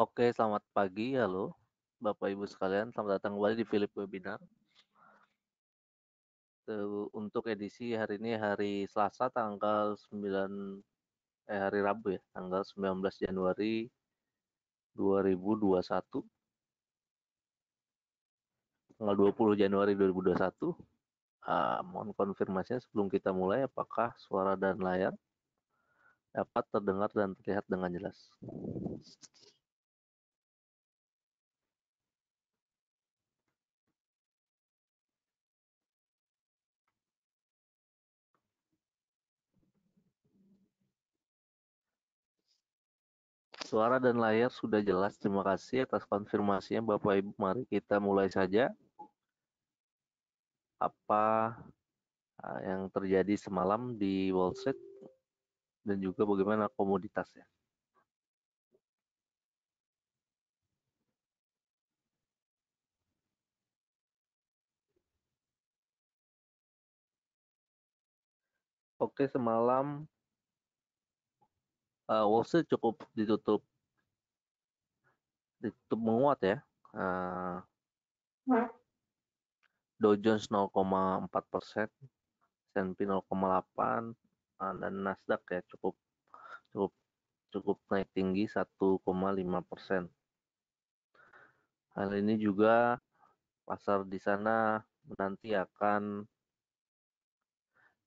Oke, selamat pagi. Halo, Bapak Ibu sekalian. Selamat datang kembali di Philip Webinar. Untuk edisi hari ini hari Selasa tanggal 9 eh hari Rabu ya, tanggal 19 Januari 2021. Tanggal 20 Januari 2021. Uh, ah, mohon konfirmasinya sebelum kita mulai apakah suara dan layar dapat terdengar dan terlihat dengan jelas. Suara dan layar sudah jelas. Terima kasih atas konfirmasinya Bapak Ibu. Mari kita mulai saja. Apa eh, yang terjadi semalam di Wall Street dan juga bagaimana komoditasnya. Oke, semalam Eh, uh, Street cukup ditutup ditutup menguat ya. Uh, Dow Jones 0,4 persen, S&P 0,8 eh, dan Nasdaq ya cukup cukup cukup naik tinggi 1,5 persen. Hal ini juga pasar di sana nanti akan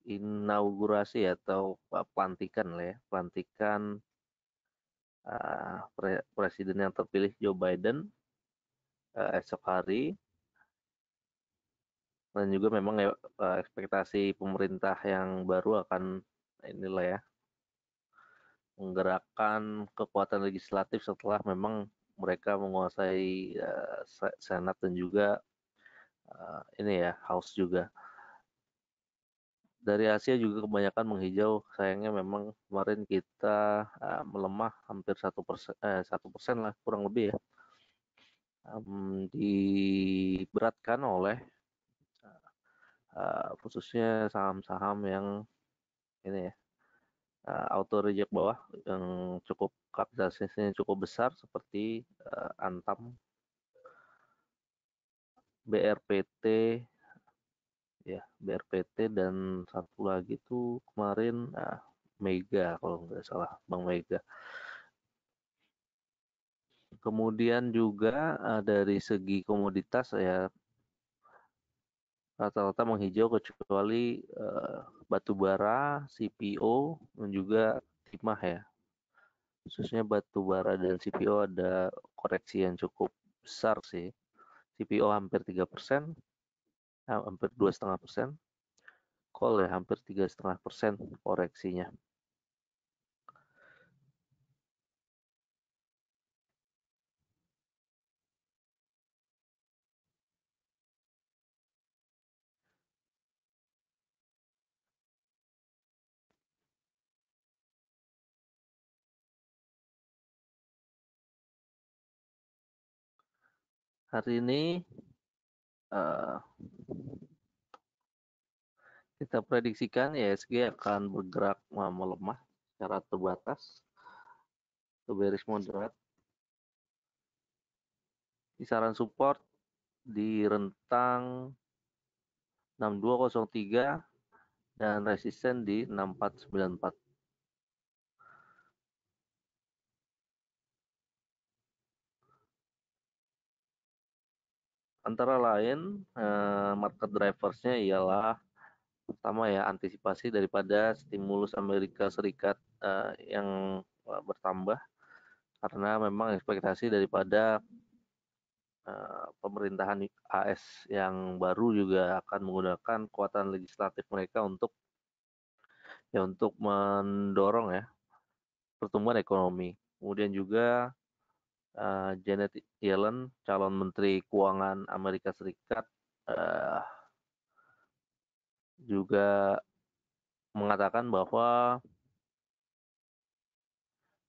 inaugurasi atau e, pelantikan lah ya, pelantikan uh, pre presiden yang terpilih Joe Biden uh, esok hari dan juga memang uh, ekspektasi pemerintah yang baru akan inilah ya menggerakkan kekuatan legislatif setelah memang mereka menguasai uh, senat dan juga uh, ini ya house juga dari Asia juga kebanyakan menghijau. Sayangnya memang kemarin kita uh, melemah hampir satu persen, eh, satu persen lah kurang lebih ya. Um, diberatkan oleh uh, khususnya saham-saham yang ini ya uh, auto reject bawah yang cukup kapitalisasinya cukup besar seperti uh, Antam, BRPT, ya BRPT dan satu lagi tuh kemarin nah, Mega kalau nggak salah Bang Mega kemudian juga ah, dari segi komoditas ya rata-rata menghijau kecuali eh, batu bara, CPO dan juga timah ya khususnya batu bara dan CPO ada koreksi yang cukup besar sih CPO hampir 3 persen Nah, hampir dua setengah persen, call ya hampir tiga setengah persen koreksinya. Hari ini uh, kita prediksikan ISG ya, akan bergerak melemah secara terbatas ke bearish moderat. Kisaran support di rentang 6203 dan resisten di 6494. Antara lain eh, market driversnya ialah pertama ya antisipasi daripada stimulus Amerika Serikat eh, yang eh, bertambah karena memang ekspektasi daripada eh, pemerintahan AS yang baru juga akan menggunakan kekuatan legislatif mereka untuk ya untuk mendorong ya pertumbuhan ekonomi. Kemudian juga uh, Janet Yellen, calon Menteri Keuangan Amerika Serikat, uh, juga mengatakan bahwa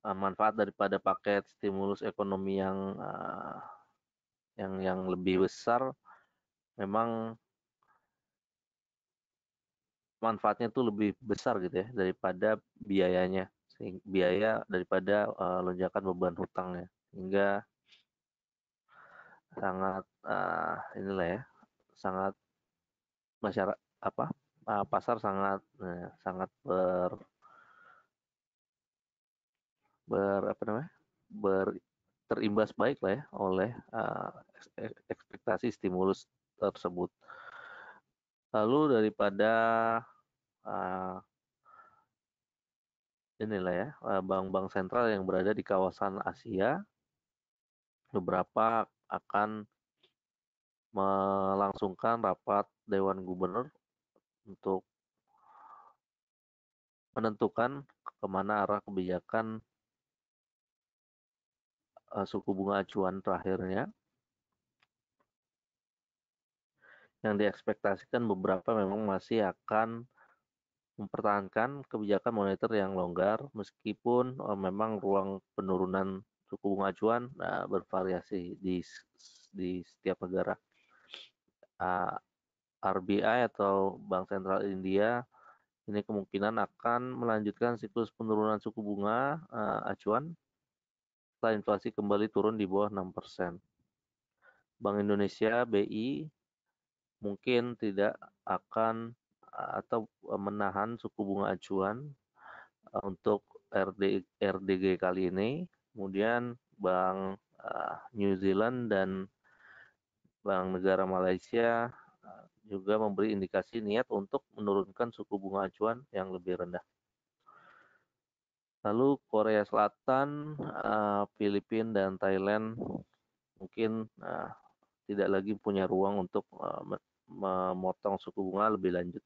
uh, manfaat daripada paket stimulus ekonomi yang uh, yang yang lebih besar memang manfaatnya itu lebih besar gitu ya daripada biayanya biaya daripada uh, lonjakan beban hutangnya hingga sangat uh, inilah ya sangat masyarakat apa uh, pasar sangat uh, sangat ber ber apa namanya ber terimbas baik lah ya oleh uh, ekspektasi stimulus tersebut lalu daripada uh, inilah ya bank-bank sentral yang berada di kawasan Asia beberapa akan melangsungkan rapat Dewan Gubernur untuk menentukan kemana arah kebijakan eh, suku bunga acuan terakhirnya. Yang diekspektasikan beberapa memang masih akan mempertahankan kebijakan moneter yang longgar meskipun eh, memang ruang penurunan suku bunga acuan uh, nah, bervariasi di di setiap negara. Uh, ah, RBI atau Bank Sentral India ini kemungkinan akan melanjutkan siklus penurunan suku bunga uh, acuan setelah inflasi kembali turun di bawah 6%. Bank Indonesia BI mungkin tidak akan atau menahan suku bunga acuan ah, untuk RD, RDG kali ini kemudian bank uh, New Zealand dan bank negara Malaysia eh, juga memberi indikasi niat untuk menurunkan suku bunga acuan yang lebih rendah. Lalu Korea Selatan, uh, Filipina dan Thailand mungkin uh, tidak lagi punya ruang untuk uh, memotong suku bunga lebih lanjut.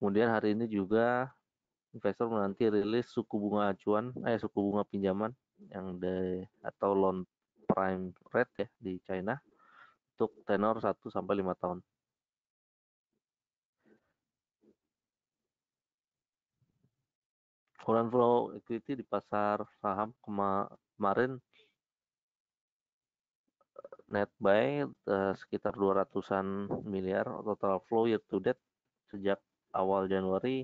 Kemudian hari ini juga investor menanti rilis suku bunga acuan eh suku bunga pinjaman yang de atau loan prime rate ya di China untuk tenor 1 sampai 5 tahun. Foreign flow equity di pasar saham kemarin eh, net buy uh, sekitar 200-an miliar total flow year to date sejak awal Januari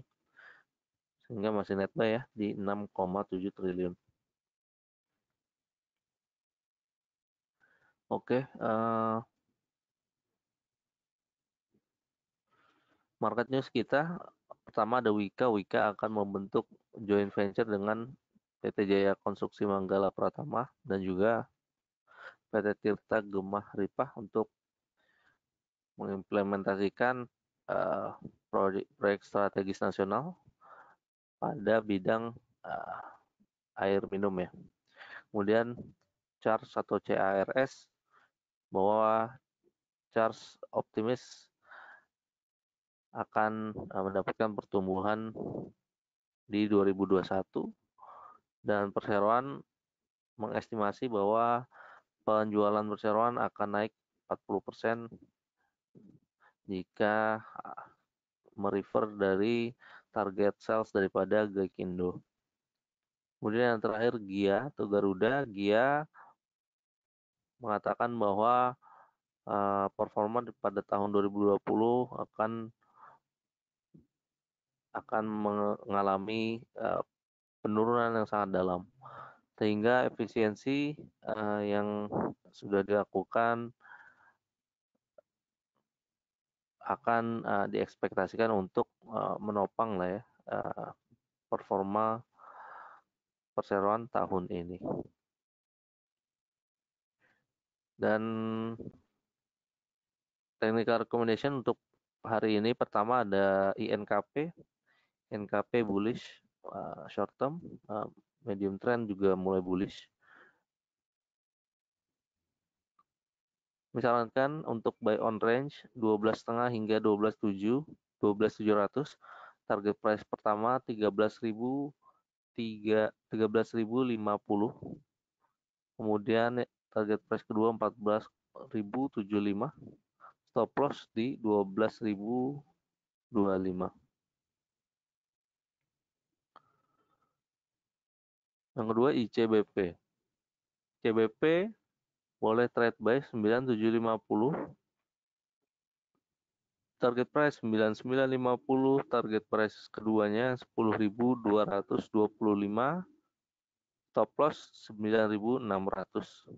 sehingga masih net buy ya di 6,7 triliun. Oke, okay, uh, eh, market news kita pertama ada Wika. Wika akan membentuk joint venture dengan PT Jaya Konstruksi Manggala Pratama dan juga PT Tirta Gemah Ripah untuk mengimplementasikan uh, eh, proyek, proyek strategis nasional pada bidang uh, air minum ya. Kemudian charge atau CARS bahwa charge optimis akan eh, mendapatkan pertumbuhan di 2021 dan perseroan mengestimasi bahwa penjualan perseroan akan naik 40% jika eh, merefer dari target sales daripada Gekindo. Kemudian yang terakhir Gia atau Garuda, Gia mengatakan bahwa uh, performa pada tahun 2020 akan akan mengalami uh, penurunan yang sangat dalam sehingga efisiensi uh, yang sudah dilakukan akan uh, diekspektasikan untuk uh, menopang lah ya uh, performa perseroan tahun ini. Dan technical recommendation untuk hari ini pertama ada INKP, INKP bullish uh, short term, uh, medium trend juga mulai bullish. misalkan untuk buy on range 12,5 hingga 12,7 12,700 target price pertama 13.000 13.050 kemudian target price kedua 14.075 stop loss di 12.025 yang kedua ICBP ICBP boleh trade buy 9750 target price 9950 target price keduanya 10225 stop loss 9600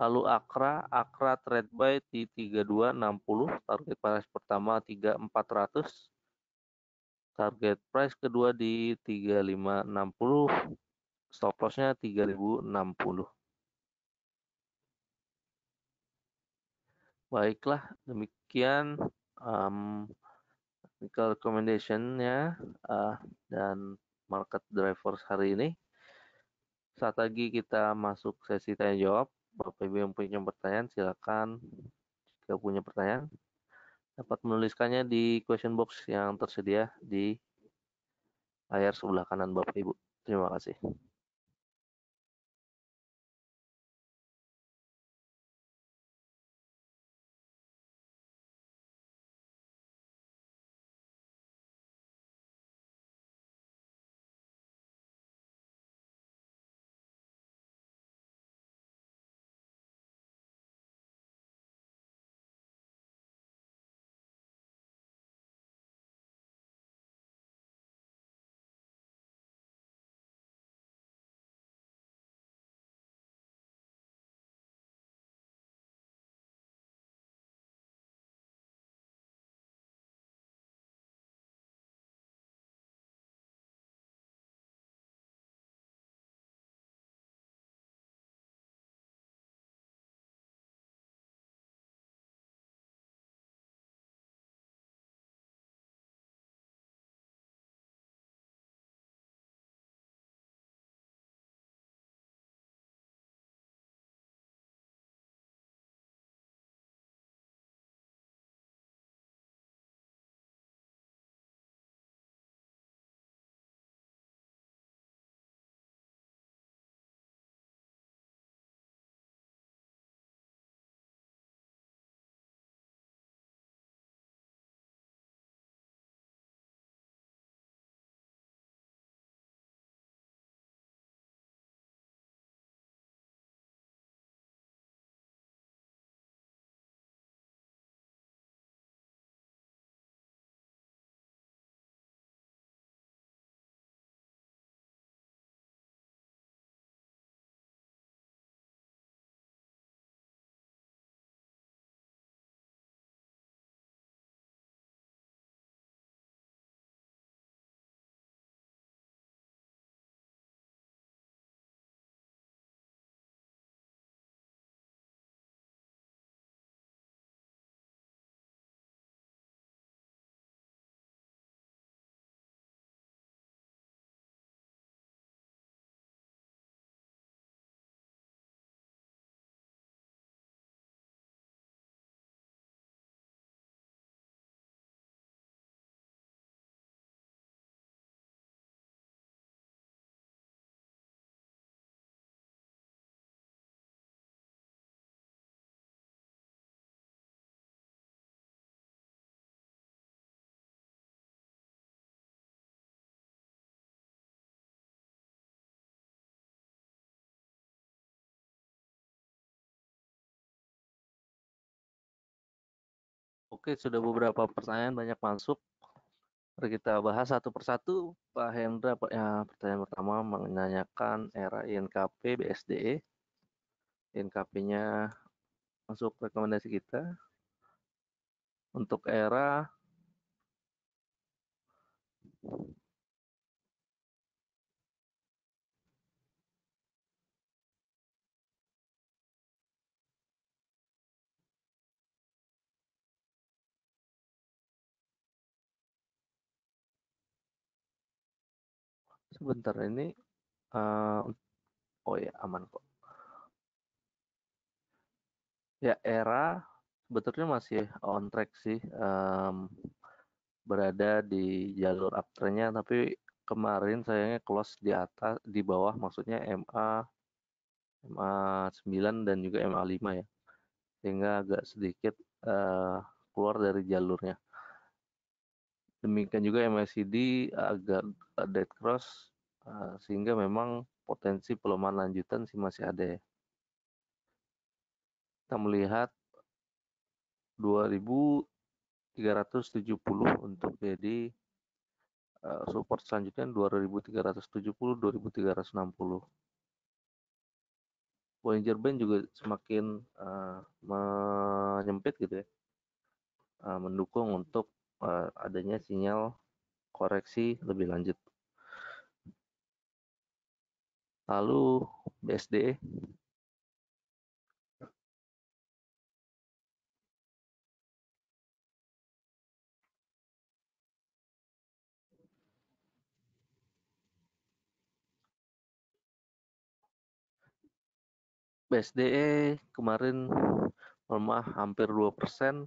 lalu akra akra trade buy di 3260 target price pertama 3400 target price kedua di 3560 stop lossnya 3060 baiklah demikian um, technical recommendation-nya uh, dan market drivers hari ini saat lagi kita masuk sesi tanya jawab Bapak Ibu yang punya pertanyaan silakan jika punya pertanyaan dapat menuliskannya di question box yang tersedia di layar sebelah kanan Bapak Ibu. Terima kasih. Oke, sudah beberapa pertanyaan banyak masuk. Mari kita bahas satu persatu. Pak Hendra, ya, pertanyaan pertama menanyakan era INKP BSD. E. INKP-nya masuk rekomendasi kita. Untuk era bentar ini uh, oh ya aman kok ya era sebetulnya masih on track sih um, berada di jalur uptrendnya tapi kemarin sayangnya close di atas di bawah maksudnya MA MA 9 dan juga MA 5 ya sehingga agak sedikit uh, keluar dari jalurnya demikian juga MACD agak eh, dead cross Eh, sehingga memang potensi pelemahan lanjutan sih masih ada ya. Kita melihat 2370 untuk jadi eh, support selanjutnya 2370 2360. Bollinger Band juga semakin uh, menyempit gitu ya. Uh, mendukung untuk uh, adanya sinyal koreksi lebih lanjut lalu BSD e. BSD e kemarin lemah hampir 2 persen.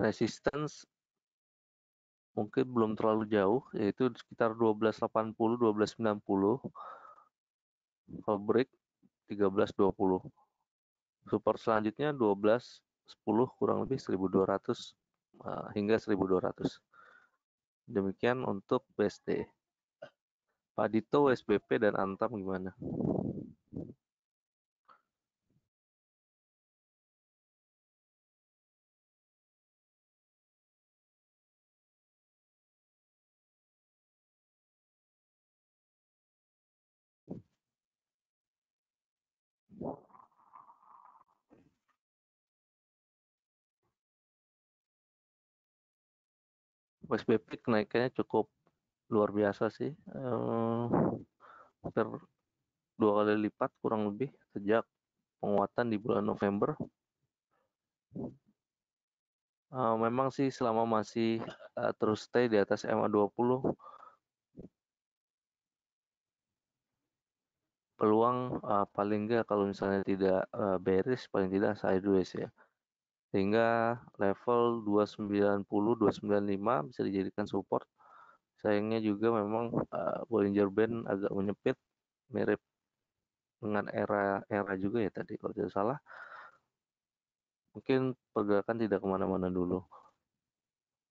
Resistance mungkin belum terlalu jauh yaitu sekitar 1280 1290 Fabric 1320 support selanjutnya 1210 kurang lebih 1200 eh, hingga 1200 demikian untuk BSD Pak Dito, SBP dan Antam gimana? PSBB kenaikannya cukup luar biasa sih. Hampir eh, dua kali lipat kurang lebih sejak penguatan di bulan November. Eh, memang sih selama masih eh, terus stay di atas MA20 peluang uh, paling nggak kalau misalnya tidak uh, bearish paling tidak sideways ya sehingga level 290 295 bisa dijadikan support sayangnya juga memang uh, Bollinger Band agak menyempit mirip dengan era era juga ya tadi kalau tidak salah mungkin pergerakan tidak kemana-mana dulu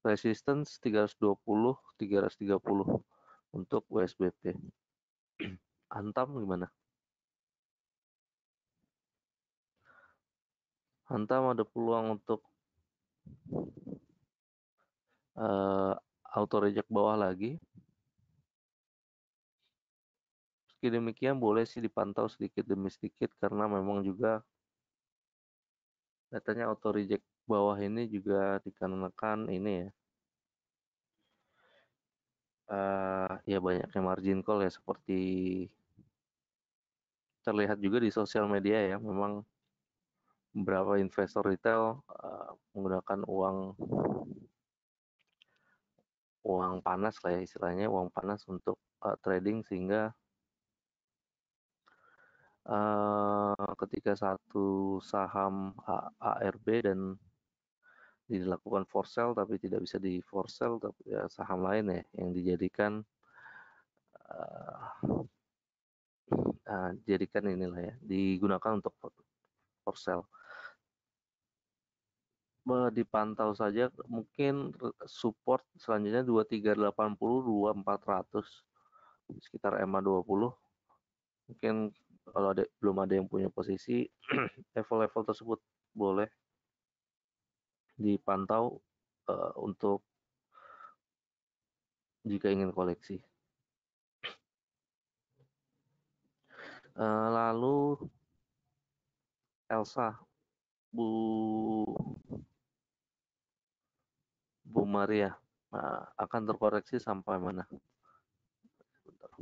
resistance 320 330 untuk USBT antam gimana Hantam ada peluang untuk uh, auto reject bawah lagi. Meski demikian boleh sih dipantau sedikit demi sedikit karena memang juga datanya auto reject bawah ini juga dikarenakan ini ya. Uh, ya banyaknya margin call ya seperti terlihat juga di sosial media ya memang beberapa investor retail uh, menggunakan uang uang panas lah ya istilahnya uang panas untuk uh, trading sehingga uh, ketika satu saham ARB dan dilakukan for sale tapi tidak bisa di for sale tapi ya, saham lain ya yang dijadikan uh, uh, jadikan inilah ya digunakan untuk for sale dipantau saja mungkin support selanjutnya 2380 2400 sekitar EMA 20 mungkin kalau ada, belum ada yang punya posisi level-level tersebut boleh dipantau uh, untuk jika ingin koleksi. Uh, lalu Elsa Bu Bu Maria. Nah, akan terkoreksi sampai mana? Bentar.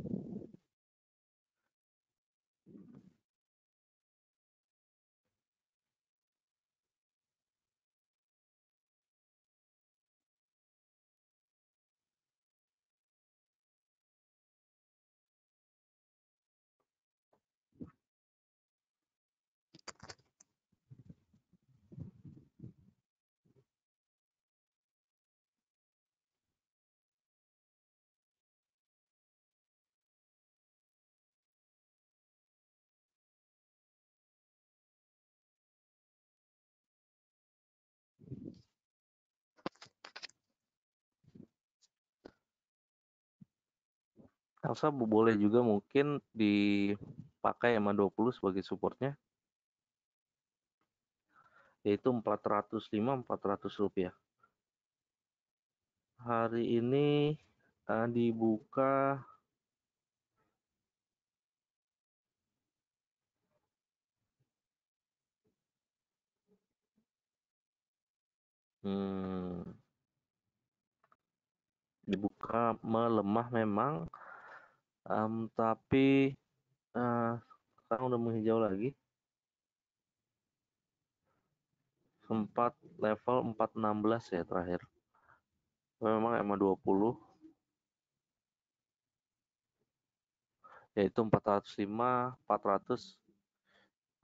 Elsa boleh juga mungkin dipakai sama 20 sebagai supportnya yaitu 405 400 rupiah hari ini uh, dibuka hmm, dibuka melemah memang Um, tapi uh, sekarang udah menghijau lagi. Sempat level 416 ya terakhir. Memang EMA 20. Yaitu 405, 400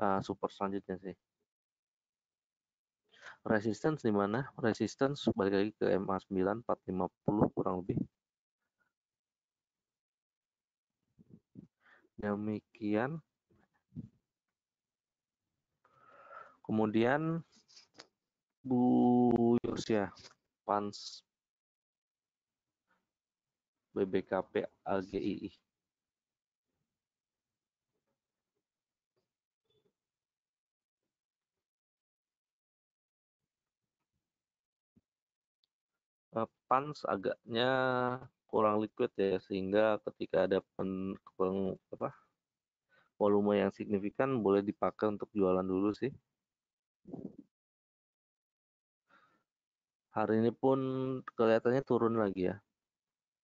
uh, super selanjutnya sih. Resistance dimana Resistance balik lagi ke MA 9 450 kurang lebih. demikian kemudian Bu Yosya Pans BBKP AGII eh, Pans agaknya kurang liquid ya sehingga ketika ada pen, pen, apa, volume yang signifikan boleh dipakai untuk jualan dulu sih. Hari ini pun kelihatannya turun lagi ya.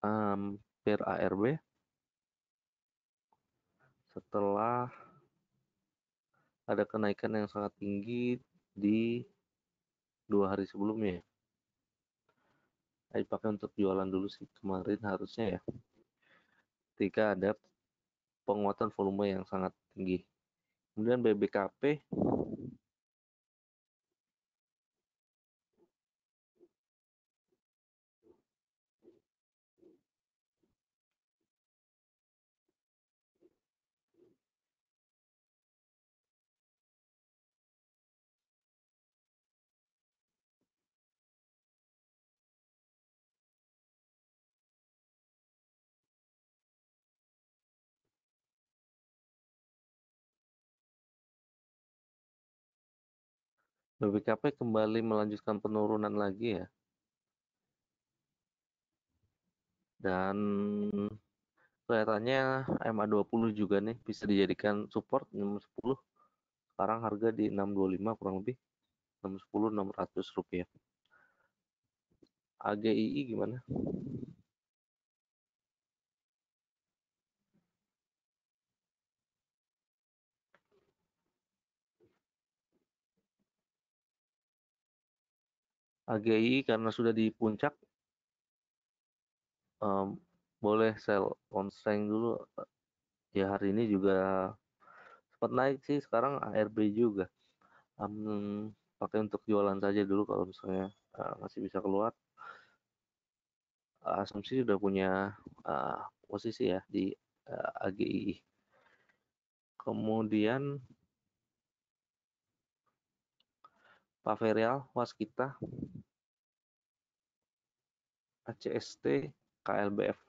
Um, per ARB setelah ada kenaikan yang sangat tinggi di dua hari sebelumnya. Ya pakai untuk jualan dulu sih kemarin harusnya ya ketika ada penguatan volume yang sangat tinggi kemudian BBKP BBKP kembali melanjutkan penurunan lagi ya. Dan kelihatannya MA20 juga nih bisa dijadikan support 610. Sekarang harga di 625 kurang lebih 610 600 rupiah. AGII gimana? AGI karena sudah di puncak um, boleh sell on strength dulu eh, ya hari ini juga sempat naik sih sekarang ARB juga um, pakai untuk jualan saja dulu kalau misalnya uh, masih bisa keluar asumsi sudah punya uh, posisi ya di uh, AGI kemudian Pak Ferial, Waskita, ACST, KLBF.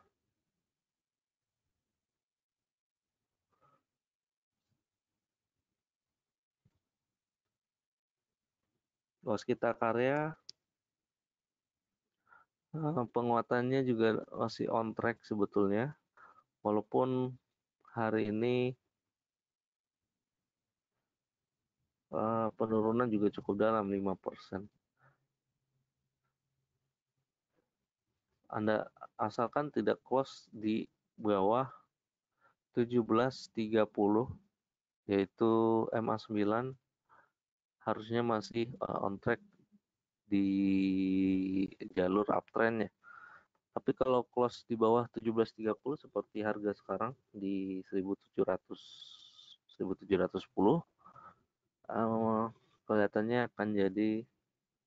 Waskita Karya, eh, penguatannya juga masih on track sebetulnya, walaupun hari ini uh, penurunan juga cukup dalam 5%. Anda asalkan tidak close di bawah 17.30 yaitu MA9 harusnya masih eh, on track di jalur uptrend ya. Tapi kalau close di bawah 17.30 seperti harga sekarang di 1700 1710 uh, kelihatannya akan jadi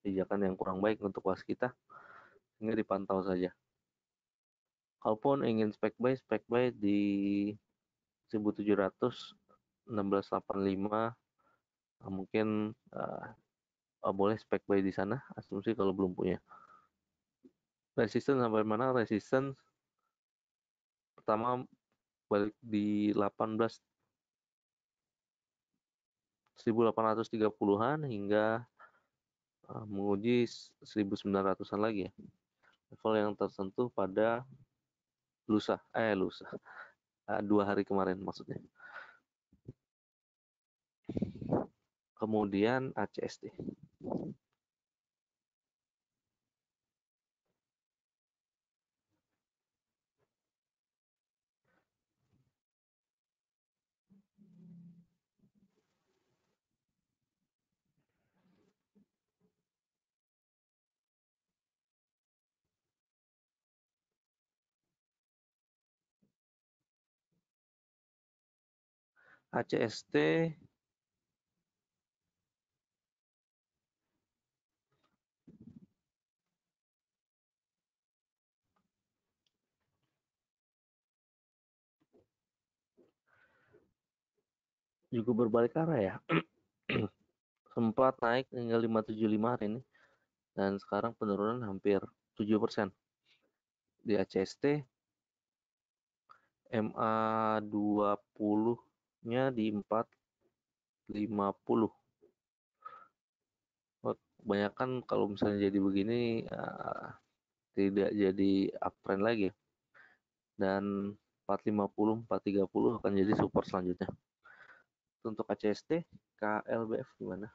pijakan yang kurang baik untuk was kita, sehingga dipantau saja. Kalaupun ingin spek buy, spek buy di 1700 1685 eh, mungkin uh, boleh spek buy di sana asumsi kalau belum punya. Resisten sampai mana? Resisten pertama balik di 18 1830-an hingga eh, menguji 1900-an lagi ya. Level yang tersentuh pada lusa, eh lusa, ah, dua hari kemarin maksudnya. Kemudian ACSD. ACST juga berbalik arah ya sempat naik hingga 575 hari ini dan sekarang penurunan hampir 7% di ACST MA20 nya di 450 kebanyakan kalau misalnya jadi begini uh, tidak jadi uptrend lagi ya. dan 450 430 akan jadi support selanjutnya untuk ACST KLBF gimana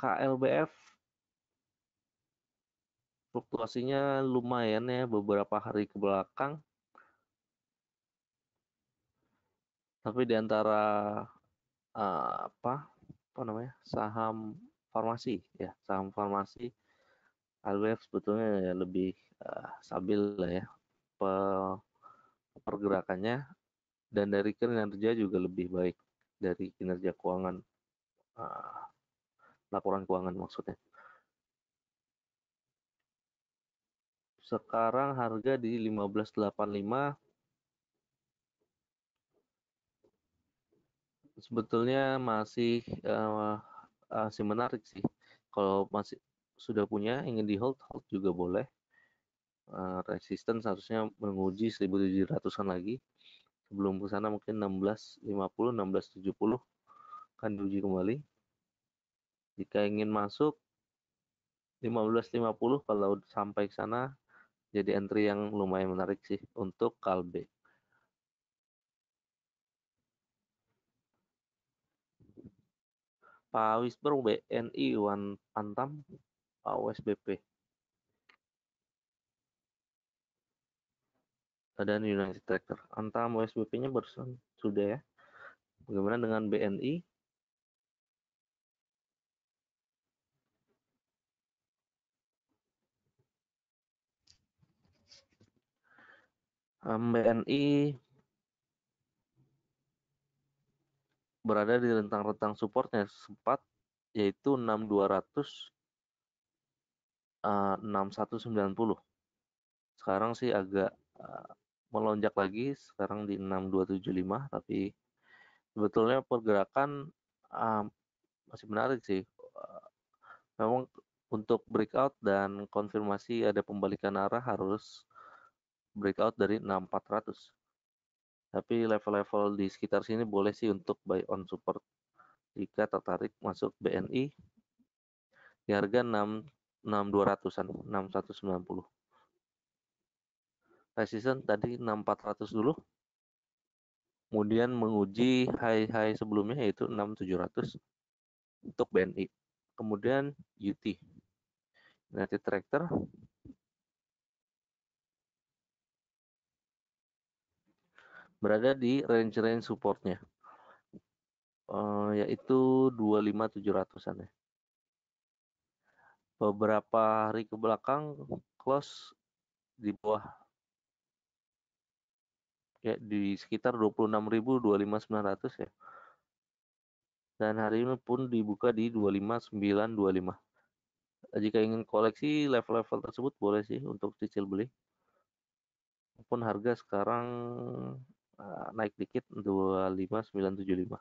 KLBF fluktuasinya lumayan ya beberapa hari ke belakang. Tapi di antara uh, apa apa namanya? saham farmasi ya, saham farmasi KLBF sebetulnya ya lebih uh, stabil lah ya. Pe pergerakannya dan dari kinerja juga lebih baik dari kinerja keuangan uh, laporan keuangan maksudnya. Sekarang harga di 1585 sebetulnya masih uh, masih menarik sih. Kalau masih sudah punya ingin di hold hold juga boleh. Uh, resistance harusnya menguji 1700-an lagi. Sebelum ke sana mungkin 1650, 1670 kan diuji kembali jika ingin masuk 15.50 kalau sampai ke sana jadi entry yang lumayan menarik sih untuk Kalbe. Pak Wisper BNI Wan Pantam Pak USBP dan United Tractor. Antam USBP-nya barusan sudah ya. Bagaimana dengan BNI? um, BNI berada di rentang-rentang supportnya sempat yaitu 6200 uh, 6190 sekarang sih agak uh, melonjak lagi sekarang di 6275 tapi sebetulnya pergerakan uh, masih menarik sih memang untuk breakout dan konfirmasi ada pembalikan arah harus breakout dari 6400 tapi level-level di sekitar sini boleh sih untuk buy on support jika tertarik masuk BNI di harga 6 6200-an 6190 resistance tadi 6400 dulu kemudian menguji high-high sebelumnya yaitu 6700 untuk BNI kemudian UT United Tractor berada di range-range supportnya uh, yaitu 25700-an ya. Beberapa hari ke belakang close di bawah ya di sekitar 26.25900 ya. Dan hari ini pun dibuka di 25925. Jika ingin koleksi level-level tersebut boleh sih untuk cicil beli. Pun harga sekarang Eh, naik dikit 25975.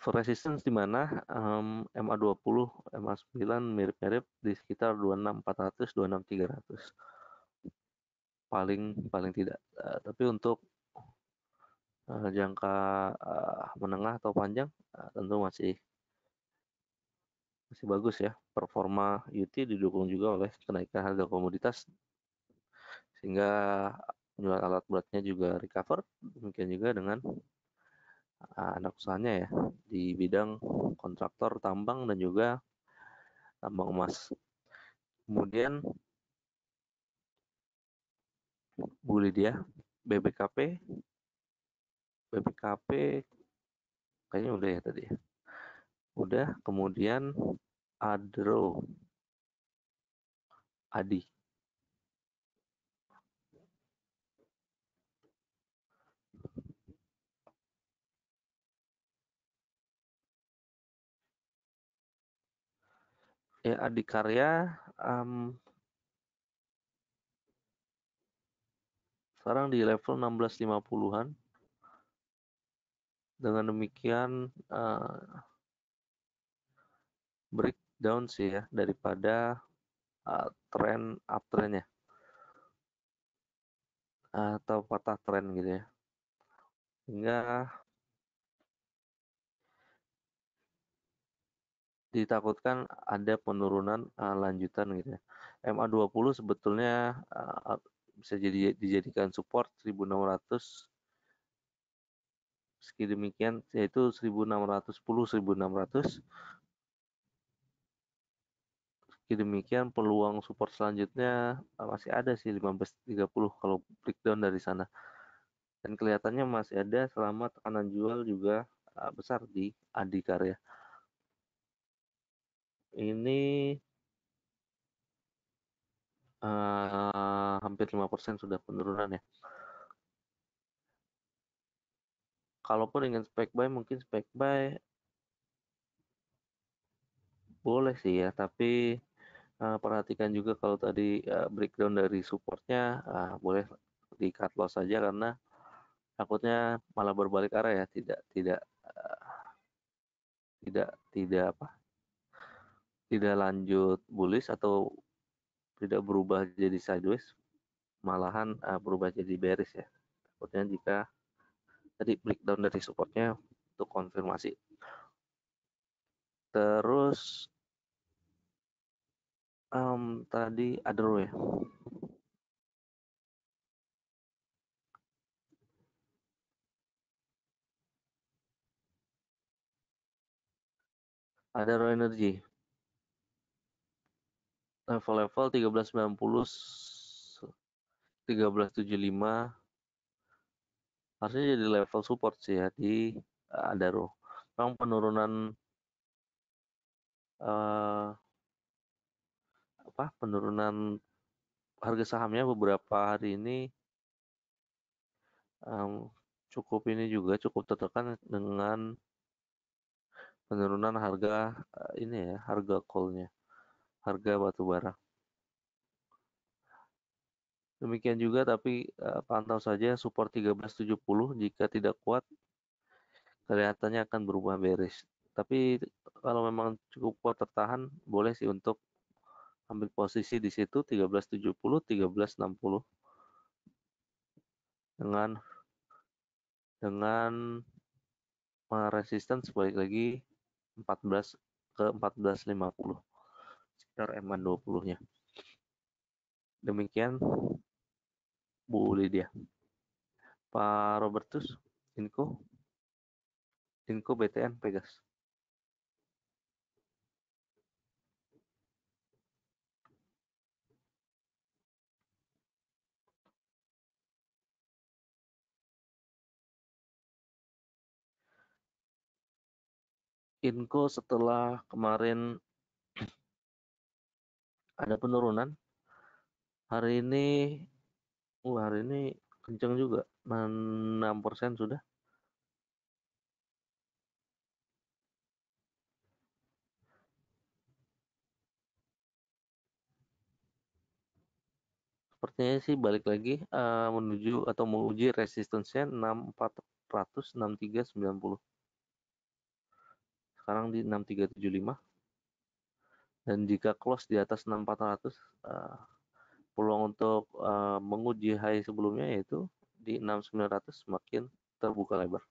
For resistance di mana um, MA20, MA9 mirip-mirip di sekitar 26400, 26300. Paling paling tidak. Uh, tapi untuk eh, jangka menengah atau panjang tentu masih masih bagus ya performa UT didukung juga oleh kenaikan harga komoditas sehingga penjualan alat beratnya juga recover demikian juga dengan uh, anak usahanya ya di bidang kontraktor tambang dan juga tambang emas kemudian boleh dia BBKP BBKP kayaknya udah ya tadi ya udah kemudian adro adi ya karya um, sekarang di level 1650-an dengan demikian uh, breakdown sih ya daripada uh, tren uptrendnya atau patah tren gitu ya hingga ditakutkan ada penurunan uh, lanjutan gitu ya MA20 sebetulnya uh, bisa jadi dijadikan support 1600 demikian yaitu 1610 1600 Meski demikian, peluang support selanjutnya eh, masih ada sih 15.30 kalau breakdown dari sana. Dan kelihatannya masih ada selama tekanan jual juga eh, besar di Adikarya. Ini uh, hampir 5% sudah penurunan ya. Kalaupun ingin spek buy mungkin spek buy boleh sih ya, tapi uh, perhatikan juga kalau tadi uh, breakdown dari supportnya uh, boleh di cut loss saja karena takutnya malah berbalik arah ya tidak tidak tidak tidak apa tidak lanjut bullish atau tidak berubah jadi sideways malahan uh, berubah jadi bearish ya takutnya jika tadi breakdown dari supportnya untuk konfirmasi terus um, tadi Adro ya. Ada raw energy. Level-level 1390 1375 harusnya jadi level support sih ya di eh, Adaro. Memang penurunan uh, apa penurunan harga sahamnya beberapa hari ini um, cukup ini juga cukup tertekan dengan penurunan harga uh, ini ya harga callnya harga batu bara demikian juga tapi uh, pantau saja support 1370 jika tidak kuat kelihatannya akan berubah bearish tapi kalau memang cukup kuat tertahan boleh sih untuk ambil posisi di situ 1370 1360 dengan dengan resistance balik lagi 14 ke 1450 sekitar MN 20 nya demikian Bu Lydia Pak Robertus Inko Inko BTN Pegas Inko setelah kemarin ada penurunan. Hari ini, uh, hari ini kenceng juga, 6 persen sudah. Sepertinya sih balik lagi uh, menuju atau menguji resistensinya 6400 6390 sekarang di 6375 dan jika close di atas 6400 uh, eh, peluang untuk eh, menguji high sebelumnya yaitu di 6900 semakin terbuka lebar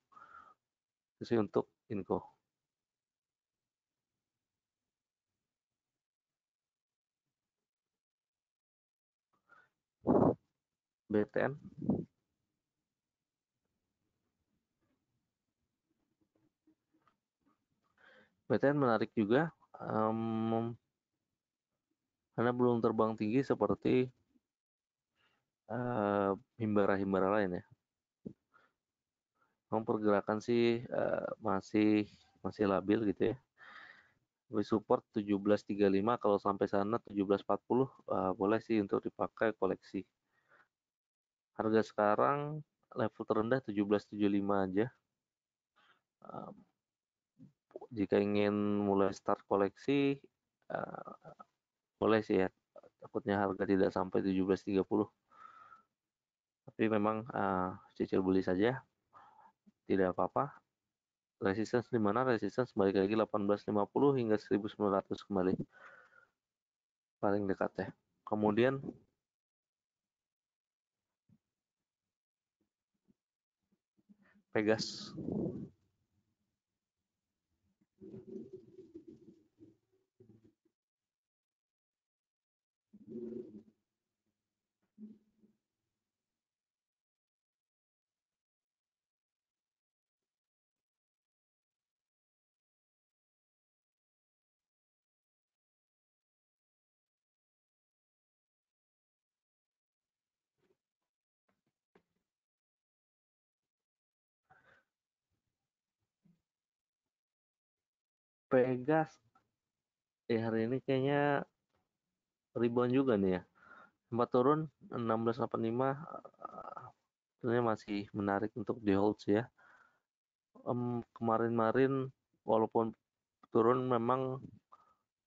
jadi untuk inko BTN PTN menarik juga um, karena belum terbang tinggi seperti himbara eh, himbara-himbara lain ya. Memang pergerakan sih uh, masih masih labil gitu ya. Tapi support 1735 kalau sampai sana 1740 uh, eh, boleh sih untuk dipakai koleksi. Harga sekarang level terendah 1775 aja. Um, jika ingin mulai start koleksi uh, boleh sih ya takutnya harga tidak sampai 17.30 tapi memang uh, cicil beli saja tidak apa-apa resistance di mana resistance balik lagi 1850 hingga 1900 kembali paling dekat ya kemudian Pegas Vegas ya eh, hari ini kayaknya ribuan juga nih ya. Sempat turun 16.85 sebenarnya masih menarik untuk di hold ya. Um, kemarin-marin walaupun turun memang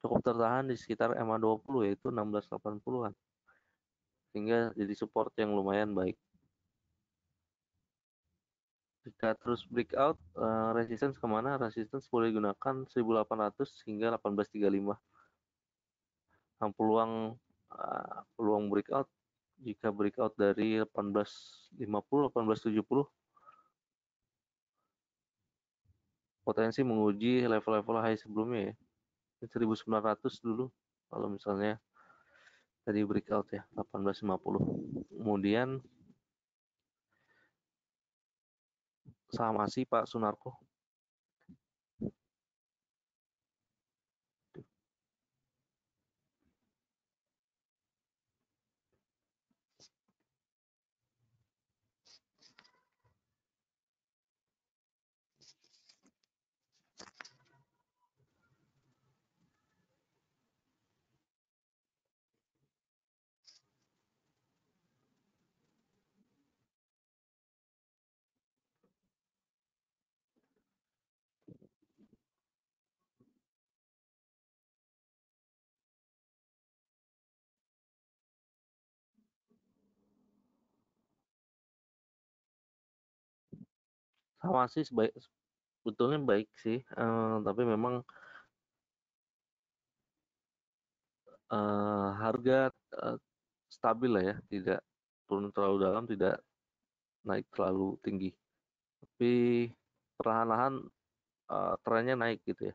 cukup tertahan di sekitar MA20 yaitu 16.80-an. Sehingga jadi support yang lumayan baik jika terus breakout uh, eh, resistance kemana resistance boleh gunakan 1800 hingga 1835 nah, peluang uh, peluang breakout jika breakout dari 1850 1870 potensi menguji level-level high sebelumnya ya 1900 dulu kalau misalnya tadi breakout ya 1850 kemudian sama sih Pak Sunarko? sama sih sebaik sebetulnya baik sih uh, tapi memang uh, harga uh, stabil lah ya tidak turun terlalu dalam tidak naik terlalu tinggi tapi perlahan-lahan uh, trennya naik gitu ya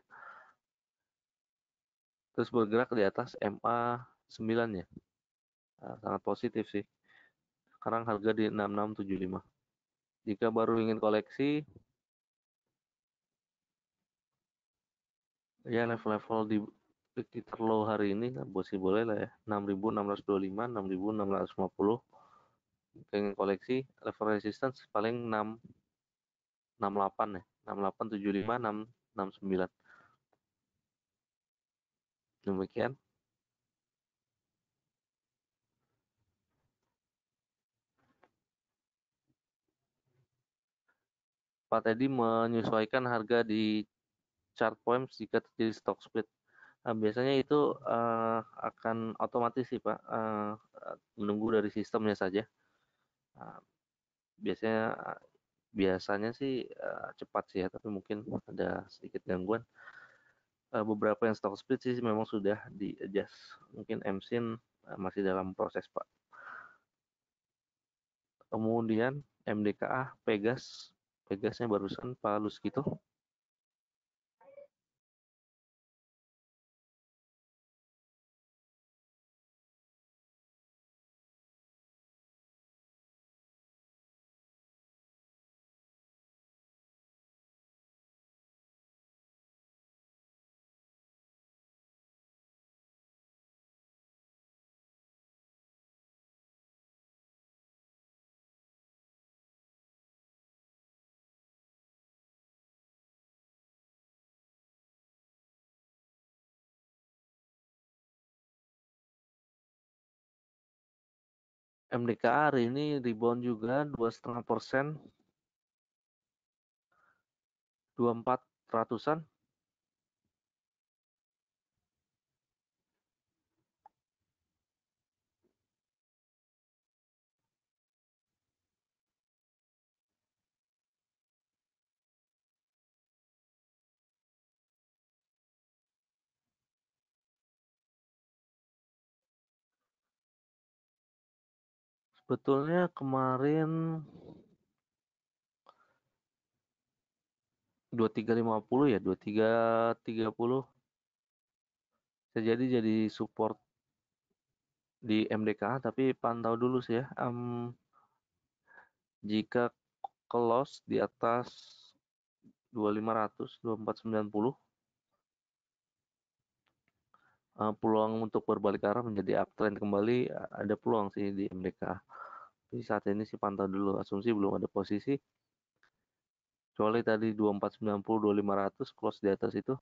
terus bergerak di atas MA 9 ya uh, sangat positif sih sekarang harga di 6675 jika baru ingin koleksi, ya level-level di titik low hari ini masih boleh lah ya 6625 6650 pengen koleksi level resistance paling 6 68 ya 6.875, 6.69. demikian Pak Teddy menyesuaikan harga di chart points jika terjadi stock split. Nah, biasanya itu uh, akan otomatis sih Pak, uh, menunggu dari sistemnya saja. Uh, biasanya biasanya sih uh, cepat sih ya, tapi mungkin ada sedikit gangguan. Uh, beberapa yang stock split sih memang sudah di adjust. Mungkin MSIN uh, masih dalam proses Pak. Kemudian MDKA, Pegas, Pegasnya barusan Pak palus gitu. MDKA hari ini rebound juga dua setengah persen dua empat ratusan Sebetulnya kemarin 2350 ya, 2330 saya jadi jadi support di MDK tapi pantau dulu sih ya. Um, jika close di atas 2500, 2490 uh, peluang untuk berbalik arah menjadi uptrend kembali eh, ada peluang sih di MDK. Jadi saat ini sih pantau dulu asumsi belum ada posisi. Kecuali tadi 2490 2500 close di atas itu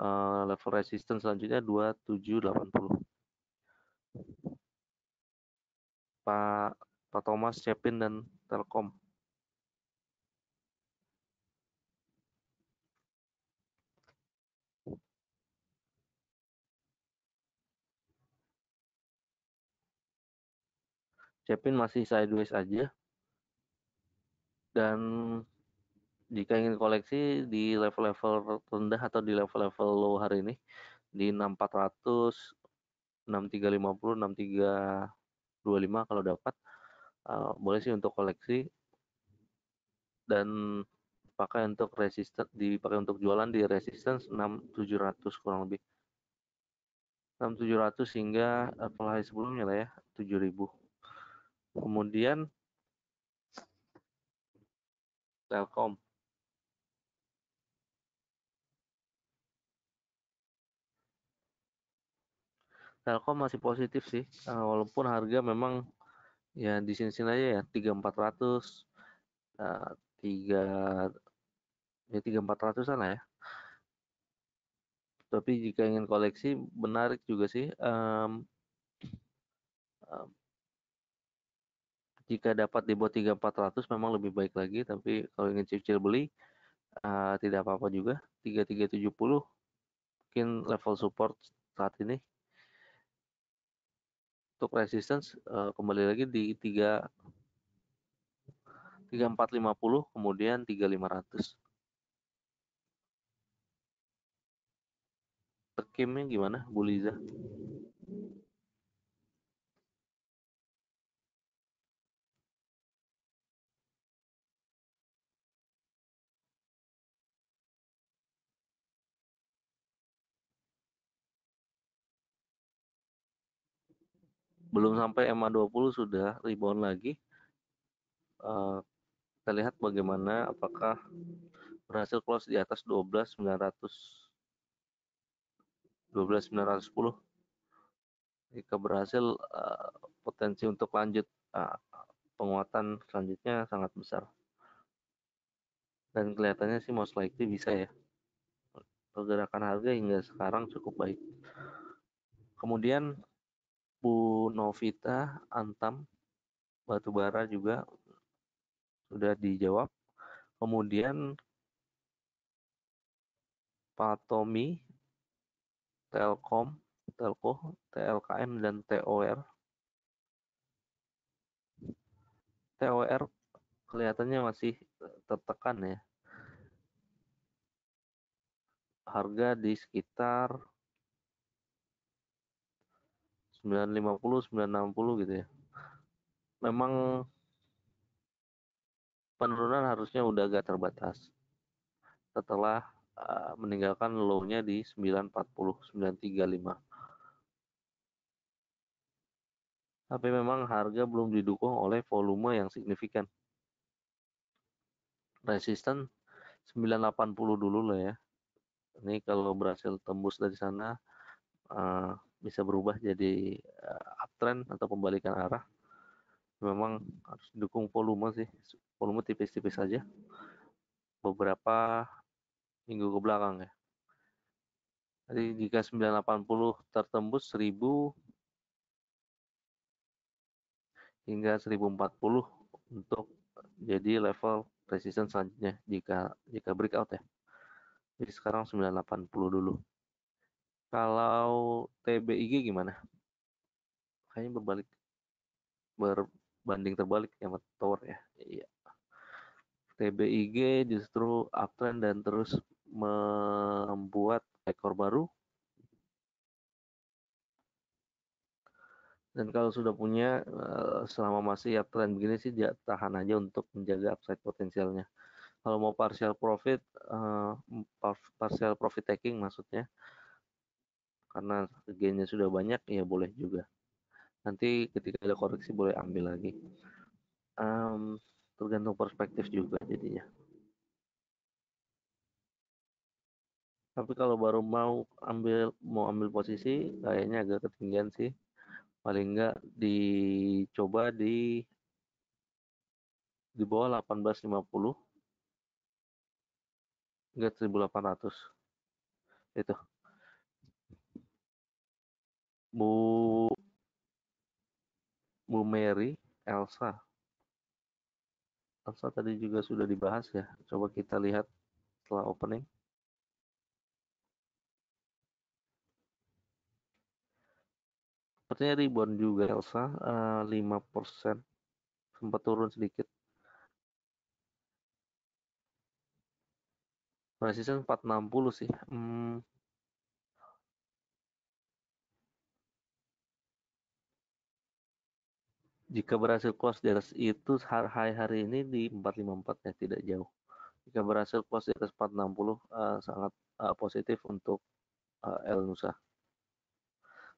uh, level resistance selanjutnya 2780. Pak Pak Thomas Cepin dan Telkom. Cepin masih sideways aja. Dan jika ingin koleksi di level-level rendah atau di level-level low hari ini di 6400 6350 6325 kalau dapat uh, boleh sih untuk koleksi dan pakai untuk resisten dipakai untuk jualan di resistance 6700 kurang lebih 6700 hingga eh, level hari sebelumnya lah ya 7000 kemudian Telkom. Telkom masih positif sih, eh, walaupun harga memang ya di sini-sini aja ya 3400 eh, tiga ya tiga empat ratusan ya tapi jika ingin koleksi menarik juga sih um, um, jika dapat dibuat 3400 memang lebih baik lagi tapi kalau ingin cicil beli uh, tidak apa-apa juga 3370 mungkin level support saat ini untuk resistance uh, kembali lagi di 3 3450 kemudian 3500 skimnya gimana Bu Liza? belum sampai ma 20 sudah rebound lagi. Uh, kita lihat bagaimana apakah berhasil close di atas 12.900 12.910 jika berhasil uh, potensi untuk lanjut uh, penguatan selanjutnya sangat besar dan kelihatannya sih most likely bisa ya pergerakan harga hingga sekarang cukup baik kemudian Bu Novita Antam Batubara juga sudah dijawab. Kemudian Pak Tommy, Telkom, Telko, TLKM, dan TOR. TOR kelihatannya masih eh, tertekan ya. Harga di sekitar 950 960 gitu ya memang penurunan harusnya udah agak terbatas setelah uh, meninggalkan low-nya di 940 935 tapi memang harga belum didukung oleh volume yang signifikan resisten 980 dulu lah ya ini kalau berhasil tembus dari sana uh, bisa berubah jadi eh, uptrend atau pembalikan arah memang harus dukung volume sih volume tipis-tipis saja beberapa minggu ke belakang ya jadi jika 980 tertembus 1000 hingga 1040 untuk jadi level resistance selanjutnya jika jika breakout ya. Jadi sekarang 980 dulu. Kalau TBIG gimana? Kayaknya berbalik berbanding terbalik ya sama Tower ya. Iya. TBIG justru uptrend dan terus membuat ekor baru. Dan kalau sudah punya, eh, selama masih uptrend begini sih tahan aja untuk menjaga upside potensialnya. Kalau mau partial profit, eh, partial profit taking maksudnya, karena gainnya sudah banyak ya boleh juga nanti ketika ada koreksi boleh ambil lagi um, tergantung perspektif juga jadinya tapi kalau baru mau ambil mau ambil posisi kayaknya agak ketinggian sih paling enggak dicoba di di bawah 1850 enggak 1800 itu Bu Bu Mary Elsa. Elsa tadi juga sudah dibahas ya. Coba kita lihat setelah opening. Sepertinya ribuan juga Elsa uh, eh, 5% sempat turun sedikit. resisten 460 sih. Hmm, Jika berhasil close di atas itu hari hari ini di 454 ya tidak jauh. Jika berhasil close di atas 460 uh, eh, sangat uh, positif untuk uh, El Nusa.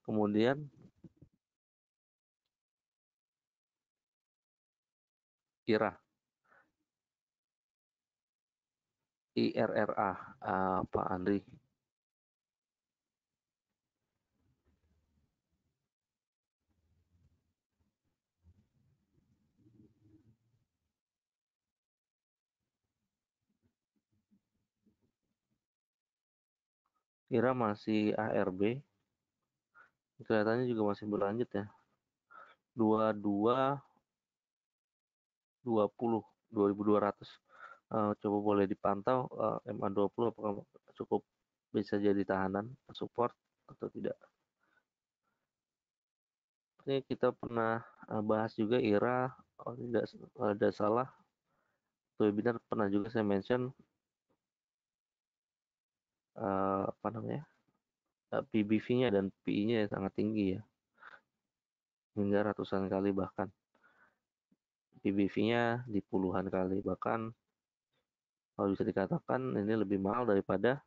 Kemudian IRA. IRRA uh, Pak Andri Ira masih ARB. Kelihatannya juga masih berlanjut ya. 22 20 2200 uh, coba boleh dipantau eh, uh, MA20 apakah cukup bisa jadi tahanan support atau tidak ini kita pernah eh, bahas juga IRA kalau oh, tidak ada salah webinar pernah juga saya mention Eh, apa namanya uh, eh, PBV-nya dan PI-nya sangat tinggi ya hingga ratusan kali bahkan PBV-nya di puluhan kali bahkan kalau bisa dikatakan ini lebih mahal daripada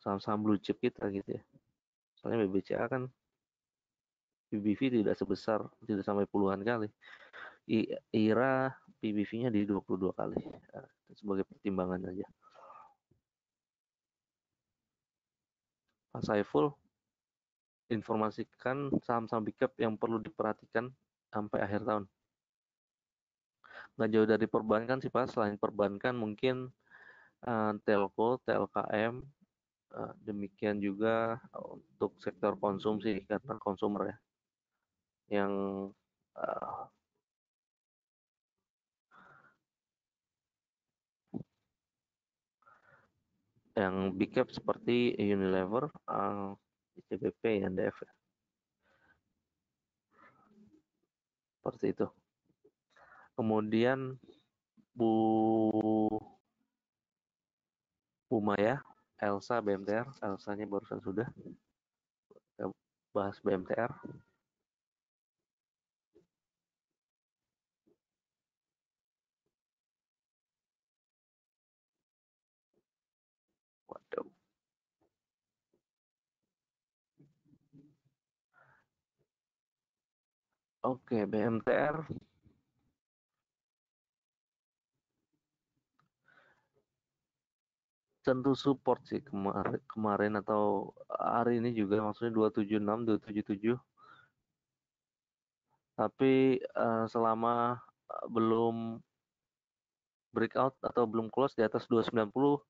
saham-saham blue chip kita gitu ya. Soalnya BBCA kan PBV tidak sebesar, tidak sampai puluhan kali. IRA PBV-nya di 22 kali. Nah, sebagai pertimbangan aja Pak Saiful informasikan saham-saham big cap e yang perlu diperhatikan sampai akhir tahun. Nggak jauh dari perbankan kan sih Pak, selain perbankan mungkin uh, telco, TLKM, uh, eh, demikian juga untuk sektor konsumsi, karena konsumer ya, yang uh, yang big cap seperti Unilever, uh, dan NDF. Seperti itu. Kemudian Bu Bu ya, Elsa BMTR, Elsanya barusan sudah. Kita bahas BMTR. Oke, BMTR tentu support sih kemar kemarin atau hari ini juga maksudnya 276 277 tapi uh, selama eh, belum breakout atau belum close di atas 290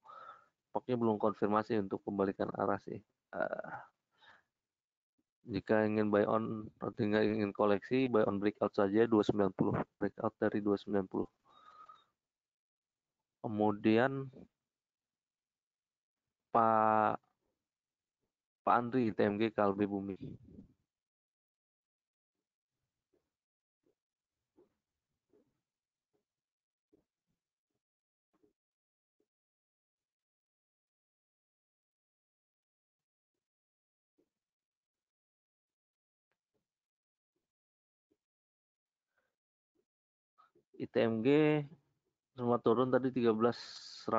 pokoknya belum konfirmasi untuk pembalikan arah sih uh, jika ingin buy on atau ingin koleksi, buy on breakout saja 290, breakout dari 290. Kemudian Pak Pak Andri TMG Kalbi Bumi. ITMG semua turun tadi 13.175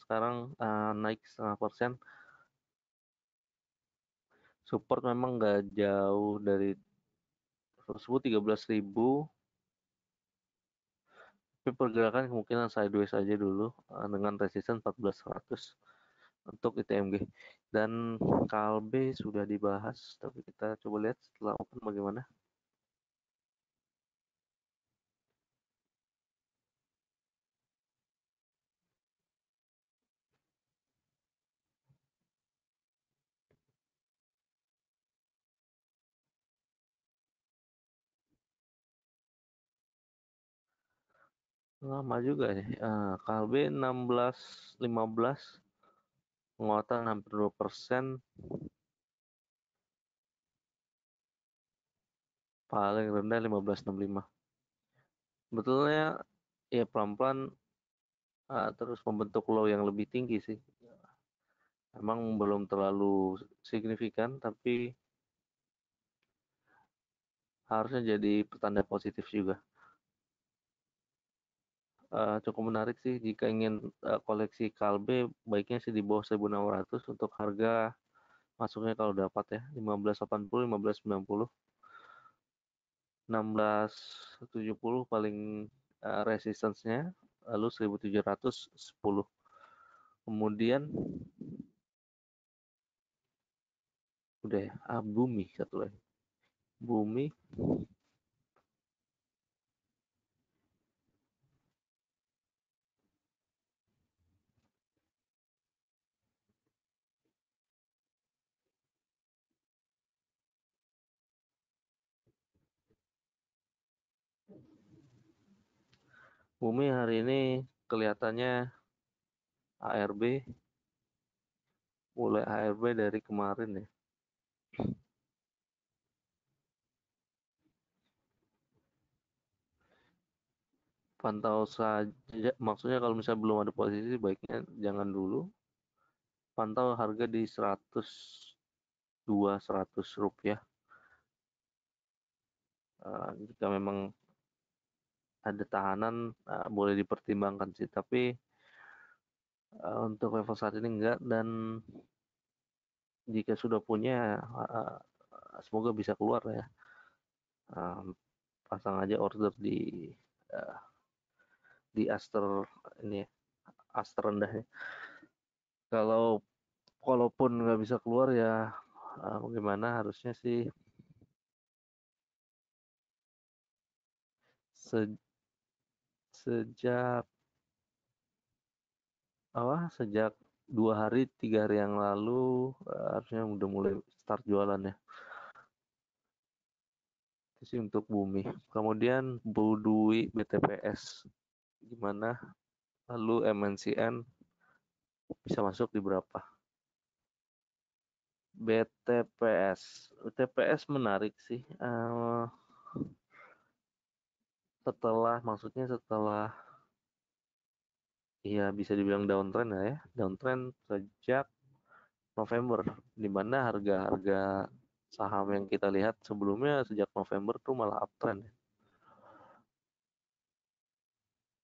sekarang uh, naik setengah persen support memang nggak jauh dari tersebut 13.000 tapi pergerakan kemungkinan sideways aja dulu eh, dengan resistance 14.100 untuk ITMG dan KLB sudah dibahas tapi kita coba lihat setelah open bagaimana Lama juga ya. Uh, KLB 16, 15, penguatan hampir 2%. Paling rendah 15, 15,65. Betulnya ya pelan-pelan uh, terus membentuk low yang lebih tinggi sih. Emang belum terlalu signifikan tapi harusnya jadi petanda positif juga uh, cukup menarik sih jika ingin uh, koleksi Kalbe baiknya sih di bawah 1600 untuk harga masuknya kalau dapat ya 1580 1590 1670 paling uh, resistance-nya lalu 1710 kemudian udah ya, ah, bumi satu lagi bumi Bumi hari ini kelihatannya ARB mulai ARB dari kemarin ya. Pantau saja, maksudnya kalau misalnya belum ada posisi baiknya jangan dulu. Pantau harga di 100 200 rupiah. Uh, jika memang ada tahanan uh, boleh dipertimbangkan sih tapi uh, untuk level saat ini enggak dan jika sudah punya uh, semoga bisa keluar ya uh, pasang aja order di uh, di aster ini ya, aster rendahnya kalau walaupun nggak bisa keluar ya uh, bagaimana harusnya sih se sejak apa sejak dua hari tiga hari yang lalu eh, harusnya udah mulai start jualan ya itu sih untuk bumi kemudian Budui BTPS gimana lalu MNCN bisa masuk di berapa BTPS BTPS menarik sih uh, setelah maksudnya setelah ya bisa dibilang downtrend ya downtrend sejak November di mana harga-harga saham yang kita lihat sebelumnya sejak November tuh malah uptrend ya.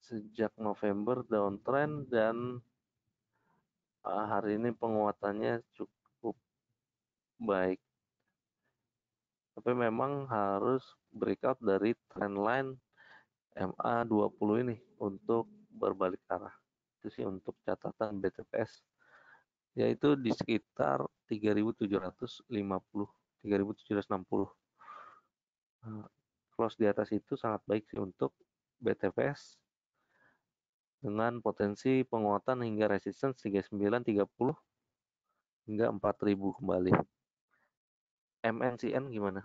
sejak November downtrend dan eh, hari ini penguatannya cukup baik tapi memang harus breakout dari trendline MA20 ini untuk berbalik arah. Itu sih untuk catatan BTPS yaitu di sekitar 3750 3760. Eh, close di atas itu sangat baik sih untuk BTPS dengan potensi penguatan hingga resistance 3930 hingga 4000 kembali. MNCN gimana?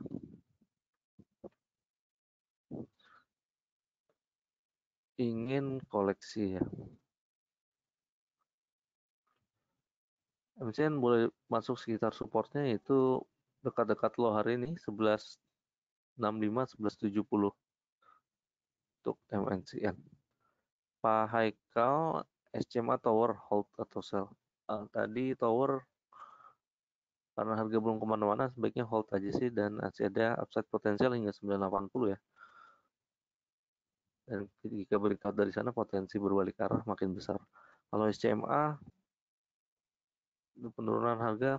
ingin koleksi ya. MCN boleh masuk sekitar supportnya itu dekat-dekat lo hari ini 1165 1170 untuk MNCN. Pak Haikal SCMA Tower hold atau sell. Uh, tadi tower karena harga belum kemana-mana sebaiknya hold aja sih dan masih ada upside potensial hingga 980 ya. Dan ketika berikat dari sana potensi berbalik arah makin besar. Kalau SCMA penurunan harga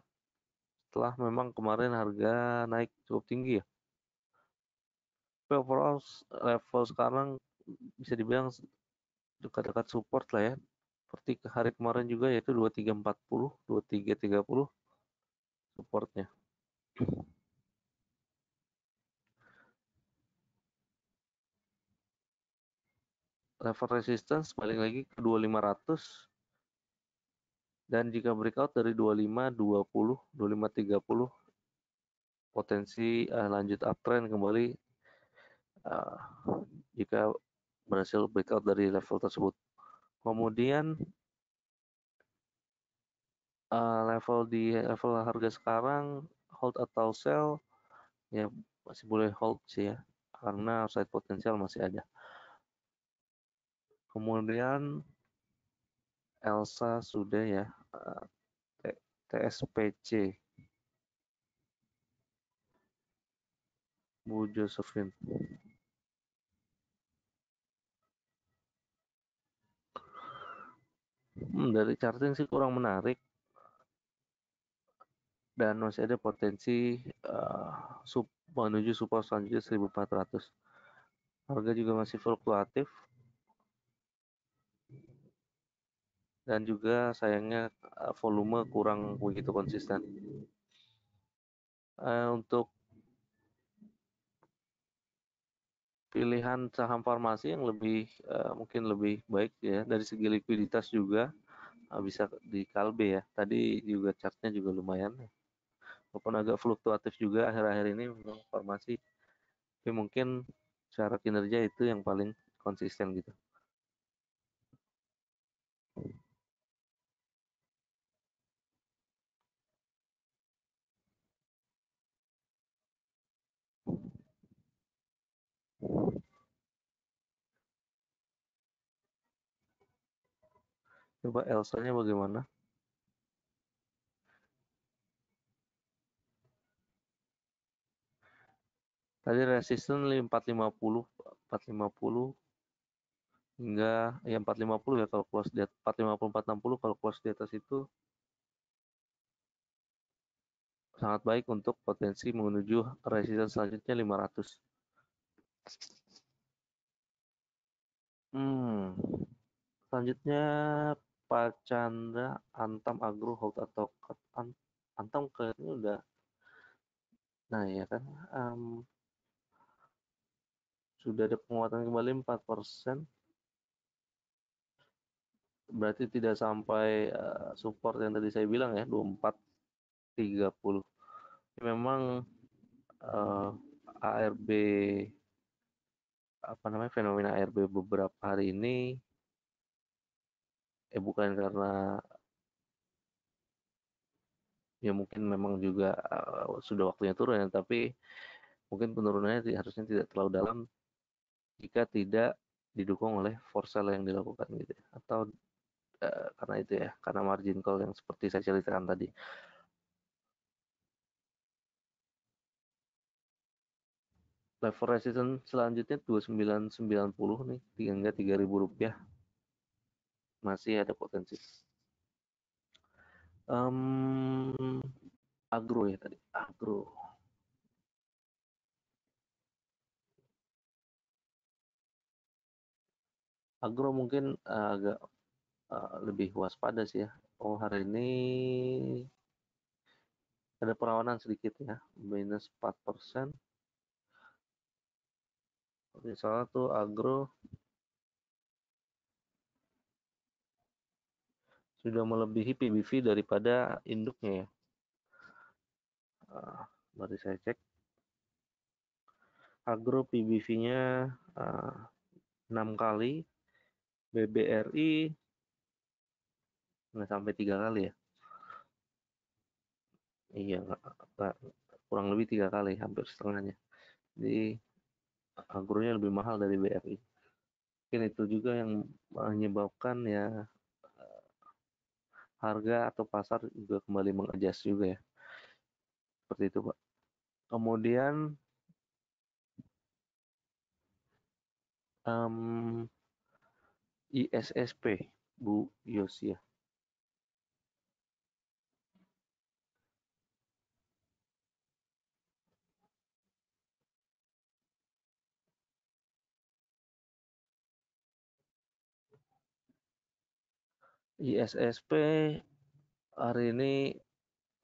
setelah memang kemarin harga naik cukup tinggi ya. Tapi overall level sekarang bisa dibilang dekat-dekat support lah ya. Seperti hari kemarin juga yaitu 2340, 2330 supportnya. level resistance balik lagi ke 2500 dan jika breakout dari 25 20 25 30 potensi uh, lanjut uptrend kembali uh, jika berhasil breakout dari level tersebut kemudian uh, level di level harga sekarang hold atau sell ya masih boleh hold sih ya karena upside potensial masih ada Kemudian Elsa sudah ya eh, TSPC Bu Josephine. Hmm, dari charting sih kurang menarik dan masih ada potensi uh, menuju support selanjutnya 1400 harga juga masih fluktuatif dan juga sayangnya eh, volume kurang begitu konsisten. Uh, untuk pilihan saham farmasi yang lebih uh, mungkin lebih baik ya dari segi likuiditas juga uh, bisa di Kalbe ya. Tadi juga chartnya juga lumayan. Walaupun agak fluktuatif juga akhir-akhir ini memang farmasi tapi mungkin secara kinerja itu yang paling konsisten gitu. Coba Elsa-nya bagaimana? Tadi resisten 450, 450 hingga ya 450 ya kalau close di 450 460 kalau close di atas itu sangat baik untuk potensi menuju resisten selanjutnya 500. Hmm, selanjutnya Pak Chandra, Antam, Agro, Hold atau Antam ke Antam udah Nah, ya kan, Um, sudah ada penguatan kembali 4%. Berarti tidak sampai, eh, support yang tadi saya bilang ya, 24, 30. Memang, uh, eh, ARB apa namanya fenomena ARB beberapa hari ini eh bukan karena ya mungkin memang juga uh, sudah waktunya turun ya tapi mungkin penurunannya harusnya tidak terlalu dalam jika tidak didukung oleh for yang dilakukan gitu ya. atau uh, karena itu ya karena margin call yang seperti saya ceritakan tadi level resistance selanjutnya 2990 nih hingga 3000 rupiah masih ada potensi um, agro ya tadi agro agro mungkin uh, agak uh, lebih waspada sih ya oh hari ini ada perawanan sedikit ya minus 4 persen salah tuh agro sudah melebihi PBV daripada induknya ya. Uh, mari saya cek. Agro PBV-nya uh, ah, 6 kali, BBRI nggak sampai tiga kali ya. Iya, kurang lebih tiga kali, hampir setengahnya. Jadi anggurnya lebih mahal dari BRI. Mungkin itu juga yang menyebabkan ya eh, harga atau pasar juga kembali mengadjust juga ya. Seperti itu, Pak. Kemudian um, ISSP Bu Yosia. ISSP hari ini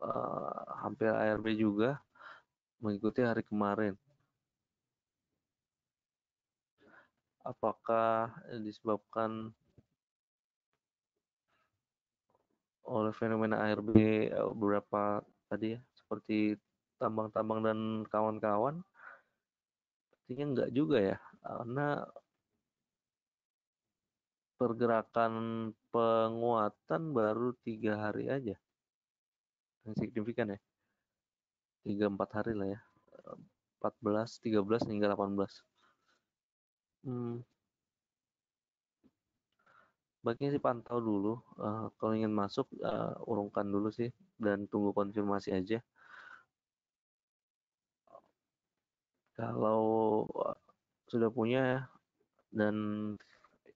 uh, hampir ARB juga mengikuti hari kemarin. Apakah disebabkan oleh fenomena ARB eh, beberapa tadi ya, seperti tambang-tambang dan kawan-kawan? Artinya enggak juga ya, karena pergerakan penguatan baru tiga hari aja yang signifikan ya tiga empat hari lah ya 14 13 hingga 18 hmm. baiknya sih pantau dulu uh, kalau ingin masuk uh, urungkan dulu sih dan tunggu konfirmasi aja kalau eh, sudah punya dan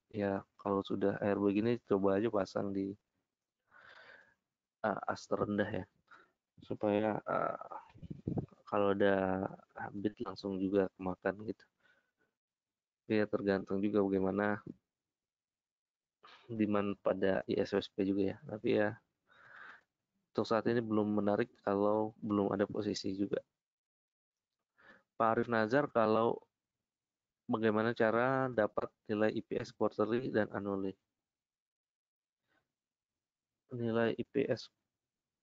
ya kalau sudah air begini coba aja pasang di uh, eh, as terendah ya supaya uh, kalau ada habit langsung juga kemakan gitu ya tergantung juga bagaimana demand pada ISWSP juga ya tapi ya untuk saat ini belum menarik kalau belum ada posisi juga Pak Arif Nazar kalau bagaimana cara dapat nilai IPS quarterly dan annually. Nilai IPS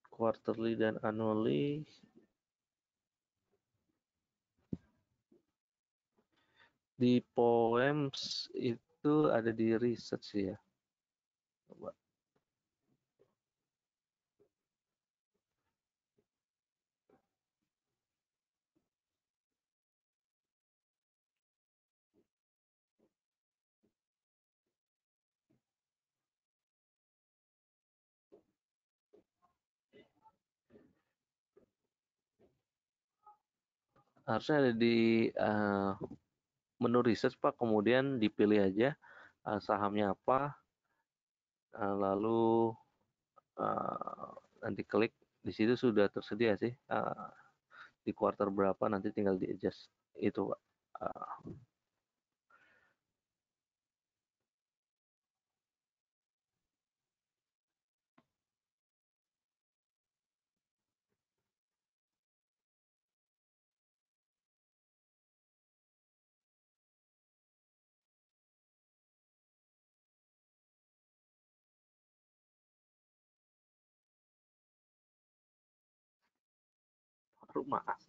quarterly dan annually di poems itu ada di research ya. harusnya ada di uh, menu research Pak, kemudian dipilih aja uh, sahamnya apa, uh, lalu uh, nanti klik di situ sudah tersedia sih uh, di quarter berapa nanti tinggal di adjust itu Pak. Uh, maaf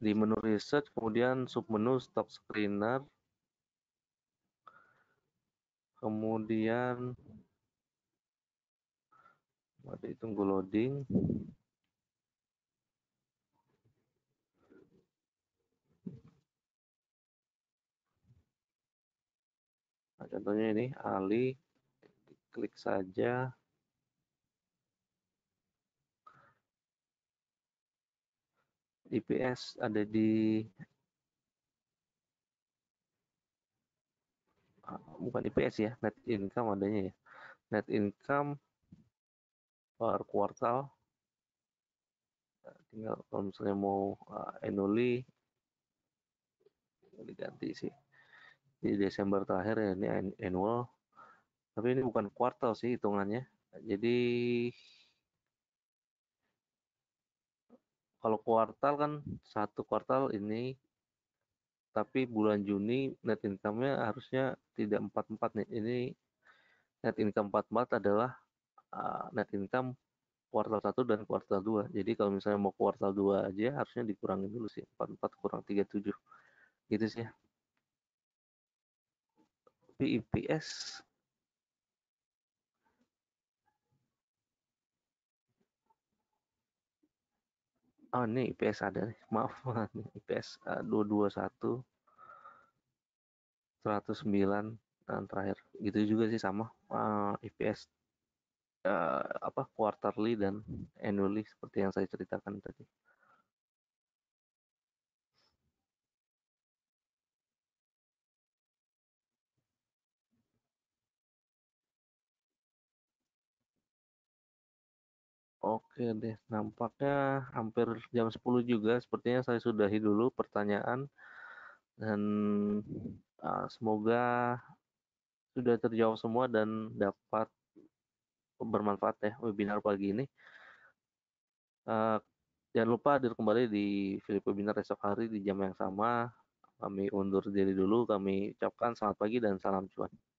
di menu research kemudian submenu stock screener kemudian mari tunggu loading nah, contohnya ini Ali klik saja IPS ada di ah, bukan IPS ya, net income adanya ya. Net income per kuartal eh, tinggal kalau misalnya mau uh, annually diganti sih di Desember terakhir ya, ini annual tapi ini bukan kuartal sih hitungannya jadi kalau kuartal kan satu kuartal ini tapi bulan Juni net income-nya harusnya tidak 44 nih. Ini net income 44 adalah uh, net income kuartal 1 dan kuartal 2. Jadi kalau misalnya mau kuartal 2 aja harusnya dikurangi dulu sih 44 kurang 37. Gitu sih. Ya. Tapi IPS oh ini IPS ada nih maaf IPS uh, 221 109 dan terakhir gitu juga sih sama uh, eh, IPS uh, eh, apa quarterly dan annually seperti yang saya ceritakan tadi. Oke deh, nampaknya hampir jam 10 juga. Sepertinya saya sudahi dulu pertanyaan dan uh, semoga sudah terjawab semua dan dapat bermanfaat ya webinar pagi ini. Uh, jangan lupa hadir kembali di Philip Webinar esok hari di jam yang sama. Kami undur diri dulu, kami ucapkan selamat pagi dan salam cuan.